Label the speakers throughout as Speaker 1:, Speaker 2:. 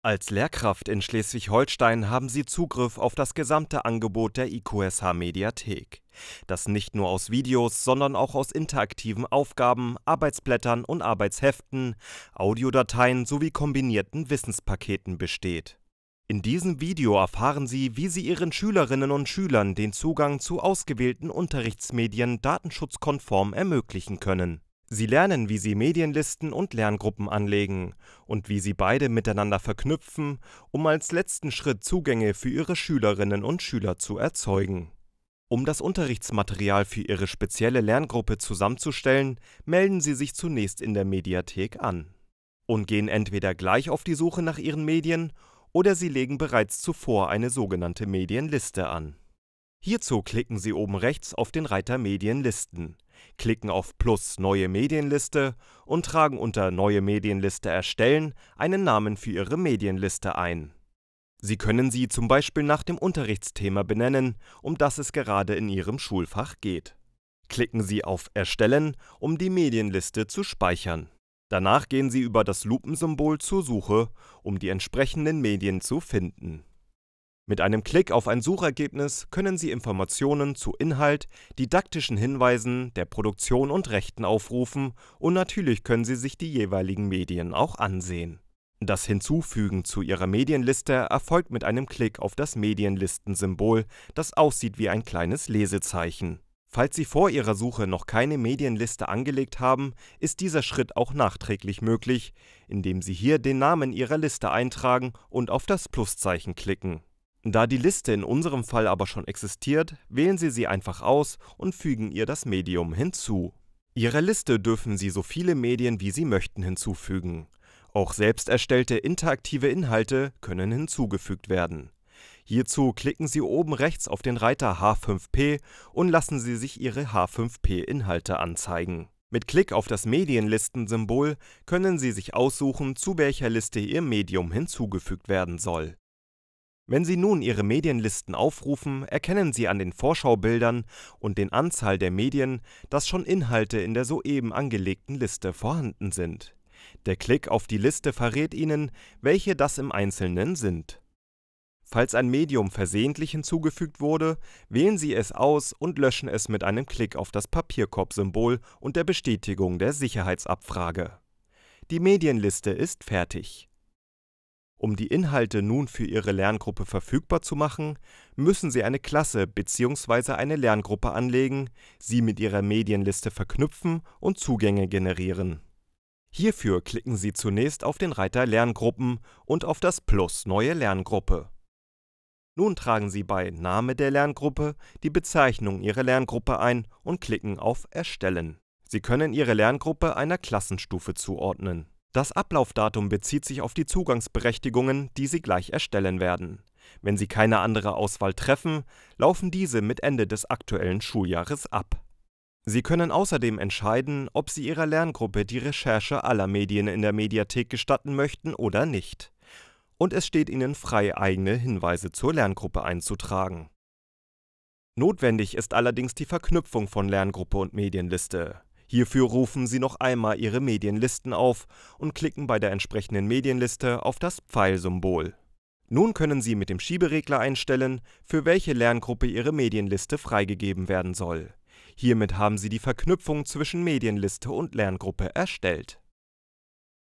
Speaker 1: Als Lehrkraft in Schleswig-Holstein haben Sie Zugriff auf das gesamte Angebot der IQSH Mediathek. Das nicht nur aus Videos, sondern auch aus interaktiven Aufgaben, Arbeitsblättern und Arbeitsheften, Audiodateien sowie kombinierten Wissenspaketen besteht. In diesem Video erfahren Sie, wie Sie Ihren Schülerinnen und Schülern den Zugang zu ausgewählten Unterrichtsmedien datenschutzkonform ermöglichen können. Sie lernen, wie Sie Medienlisten und Lerngruppen anlegen und wie Sie beide miteinander verknüpfen, um als letzten Schritt Zugänge für Ihre Schülerinnen und Schüler zu erzeugen. Um das Unterrichtsmaterial für Ihre spezielle Lerngruppe zusammenzustellen, melden Sie sich zunächst in der Mediathek an und gehen entweder gleich auf die Suche nach Ihren Medien oder Sie legen bereits zuvor eine sogenannte Medienliste an. Hierzu klicken Sie oben rechts auf den Reiter Medienlisten klicken auf Plus Neue Medienliste und tragen unter Neue Medienliste erstellen einen Namen für Ihre Medienliste ein. Sie können sie zum Beispiel nach dem Unterrichtsthema benennen, um das es gerade in Ihrem Schulfach geht. Klicken Sie auf Erstellen, um die Medienliste zu speichern. Danach gehen Sie über das Lupensymbol zur Suche, um die entsprechenden Medien zu finden mit einem Klick auf ein Suchergebnis können Sie Informationen zu Inhalt, didaktischen Hinweisen, der Produktion und Rechten aufrufen und natürlich können Sie sich die jeweiligen Medien auch ansehen. Das Hinzufügen zu Ihrer Medienliste erfolgt mit einem Klick auf das Medienlistensymbol, das aussieht wie ein kleines Lesezeichen. Falls Sie vor Ihrer Suche noch keine Medienliste angelegt haben, ist dieser Schritt auch nachträglich möglich, indem Sie hier den Namen Ihrer Liste eintragen und auf das Pluszeichen klicken. Da die Liste in unserem Fall aber schon existiert, wählen Sie sie einfach aus und fügen ihr das Medium hinzu. Ihrer Liste dürfen Sie so viele Medien wie Sie möchten hinzufügen. Auch selbst erstellte interaktive Inhalte können hinzugefügt werden. Hierzu klicken Sie oben rechts auf den Reiter H5P und lassen Sie sich Ihre H5P-Inhalte anzeigen. Mit Klick auf das Medienlistensymbol können Sie sich aussuchen, zu welcher Liste Ihr Medium hinzugefügt werden soll. Wenn Sie nun Ihre Medienlisten aufrufen, erkennen Sie an den Vorschaubildern und den Anzahl der Medien, dass schon Inhalte in der soeben angelegten Liste vorhanden sind. Der Klick auf die Liste verrät Ihnen, welche das im Einzelnen sind. Falls ein Medium versehentlich hinzugefügt wurde, wählen Sie es aus und löschen es mit einem Klick auf das Papierkorb-Symbol und der Bestätigung der Sicherheitsabfrage. Die Medienliste ist fertig. Um die Inhalte nun für Ihre Lerngruppe verfügbar zu machen, müssen Sie eine Klasse bzw. eine Lerngruppe anlegen, sie mit Ihrer Medienliste verknüpfen und Zugänge generieren. Hierfür klicken Sie zunächst auf den Reiter Lerngruppen und auf das Plus Neue Lerngruppe. Nun tragen Sie bei Name der Lerngruppe die Bezeichnung Ihrer Lerngruppe ein und klicken auf Erstellen. Sie können Ihre Lerngruppe einer Klassenstufe zuordnen. Das Ablaufdatum bezieht sich auf die Zugangsberechtigungen, die Sie gleich erstellen werden. Wenn Sie keine andere Auswahl treffen, laufen diese mit Ende des aktuellen Schuljahres ab. Sie können außerdem entscheiden, ob Sie Ihrer Lerngruppe die Recherche aller Medien in der Mediathek gestatten möchten oder nicht. Und es steht Ihnen frei, eigene Hinweise zur Lerngruppe einzutragen. Notwendig ist allerdings die Verknüpfung von Lerngruppe und Medienliste. Hierfür rufen Sie noch einmal Ihre Medienlisten auf und klicken bei der entsprechenden Medienliste auf das Pfeilsymbol. Nun können Sie mit dem Schieberegler einstellen, für welche Lerngruppe Ihre Medienliste freigegeben werden soll. Hiermit haben Sie die Verknüpfung zwischen Medienliste und Lerngruppe erstellt.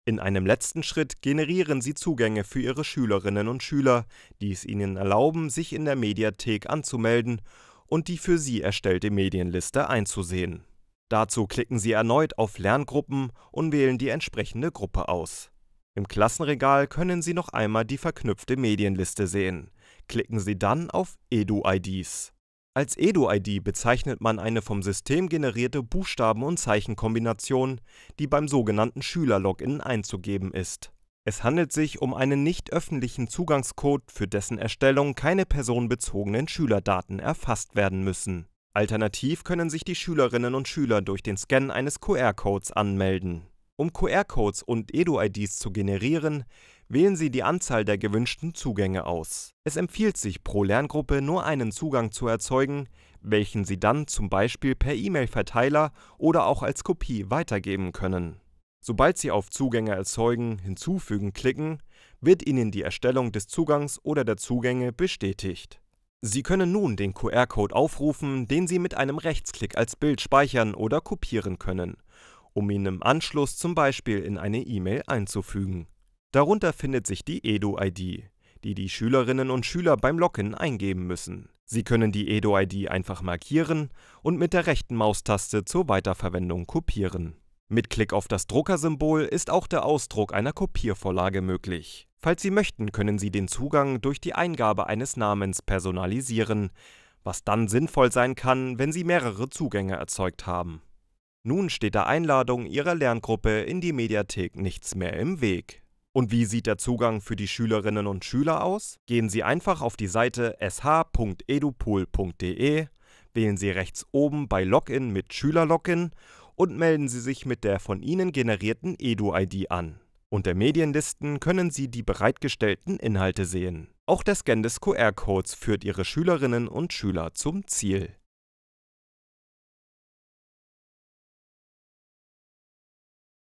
Speaker 1: In einem letzten Schritt generieren Sie Zugänge für Ihre Schülerinnen und Schüler, die es Ihnen erlauben, sich in der Mediathek anzumelden und die für Sie erstellte Medienliste einzusehen Dazu klicken Sie erneut auf Lerngruppen und wählen die entsprechende Gruppe aus. Im Klassenregal können Sie noch einmal die verknüpfte Medienliste sehen. Klicken Sie dann auf Edu-IDs. Als Edu-ID bezeichnet man eine vom System generierte Buchstaben- und Zeichenkombination, die beim sogenannten Schüler-Login einzugeben ist. Es handelt sich um einen nicht öffentlichen Zugangscode, für dessen Erstellung keine personenbezogenen Schülerdaten erfasst werden müssen Alternativ können sich die Schülerinnen und Schüler durch den Scan eines QR-Codes anmelden. Um QR-Codes und Edu-IDs zu generieren, wählen Sie die Anzahl der gewünschten Zugänge aus. Es empfiehlt sich, pro Lerngruppe nur einen Zugang zu erzeugen, welchen Sie dann zum Beispiel per E-Mail-Verteiler oder auch als Kopie weitergeben können. Sobald Sie auf Zugänge erzeugen, hinzufügen klicken, wird Ihnen die Erstellung des Zugangs oder der Zugänge bestätigt. Sie können nun den QR-Code aufrufen, den Sie mit einem Rechtsklick als Bild speichern oder kopieren können, um ihn im Anschluss zum Beispiel in eine E-Mail einzufügen. Darunter findet sich die Edu-ID, die die Schülerinnen und Schüler beim Login eingeben müssen. Sie können die Edu-ID einfach markieren und mit der rechten Maustaste zur Weiterverwendung kopieren. Mit Klick auf das Druckersymbol ist auch der Ausdruck einer Kopiervorlage möglich. Falls Sie möchten, können Sie den Zugang durch die Eingabe eines Namens personalisieren, was dann sinnvoll sein kann, wenn Sie mehrere Zugänge erzeugt haben. Nun steht der Einladung Ihrer Lerngruppe in die Mediathek nichts mehr im Weg. Und wie sieht der Zugang für die Schülerinnen und Schüler aus? Gehen Sie einfach auf die Seite sh.edupool.de, wählen Sie rechts oben bei Login mit Schülerlogin und melden Sie sich mit der von Ihnen generierten Edu-ID an. Unter Medienlisten können Sie die bereitgestellten Inhalte sehen. Auch der Scan des QR-Codes führt Ihre Schülerinnen und Schüler zum Ziel